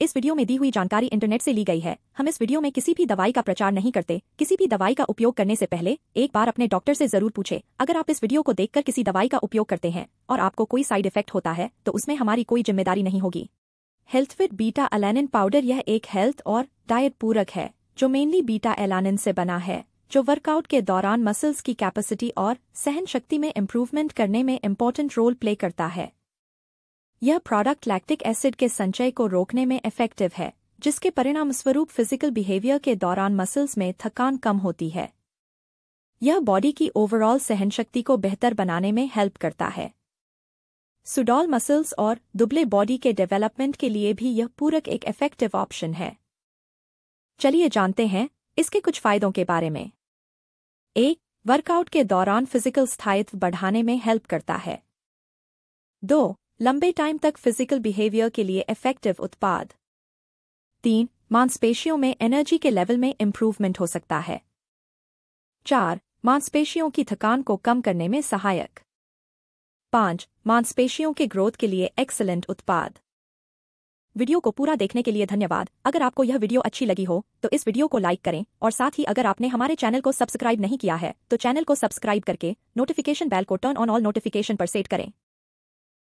इस वीडियो में दी हुई जानकारी इंटरनेट से ली गई है हम इस वीडियो में किसी भी दवाई का प्रचार नहीं करते किसी भी दवाई का उपयोग करने से पहले एक बार अपने डॉक्टर से जरूर पूछे अगर आप इस वीडियो को देखकर किसी दवाई का उपयोग करते हैं और आपको कोई साइड इफेक्ट होता है तो उसमें हमारी कोई जिम्मेदारी नहीं होगी health fit beta alanine powder यह एक हेल्थ और डायट पूरक है जो मेनली बीटा एलानिन से बना है जो वर्कआउट के दौरान मसल्स की कैपेसिटी और सहन शक्ति में इम्प्रूवमेंट करने में इम्पोर्टेंट रोल प्ले करता है यह प्रोडक्ट लैक्टिक एसिड के संचय को रोकने में इफेक्टिव है जिसके परिणामस्वरूप फिजिकल बिहेवियर के दौरान मसल्स में थकान कम होती है यह बॉडी की ओवरऑल सहन शक्ति को बेहतर बनाने में हेल्प करता है सुडॉल मसल्स और दुबले बॉडी के डेवलपमेंट के लिए भी यह पूरक एक इफेक्टिव ऑप्शन है चलिए जानते हैं इसके कुछ फायदों के बारे में एक वर्कआउट के दौरान फिजिकल स्थायित्व बढ़ाने में हेल्प करता है दो लंबे टाइम तक फिजिकल बिहेवियर के लिए इफेक्टिव उत्पाद तीन मांसपेशियों में एनर्जी के लेवल में इम्प्रूवमेंट हो सकता है चार मांसपेशियों की थकान को कम करने में सहायक पांच मांसपेशियों के ग्रोथ के लिए एक्सेलेंट उत्पाद वीडियो को पूरा देखने के लिए धन्यवाद अगर आपको यह वीडियो अच्छी लगी हो तो इस वीडियो को लाइक करें और साथ ही अगर आपने हमारे चैनल को सब्सक्राइब नहीं किया है तो चैनल को सब्सक्राइब करके नोटिफिकेशन बेल को टर्न ऑन ऑल नोटिफिकेशन पर सेट करें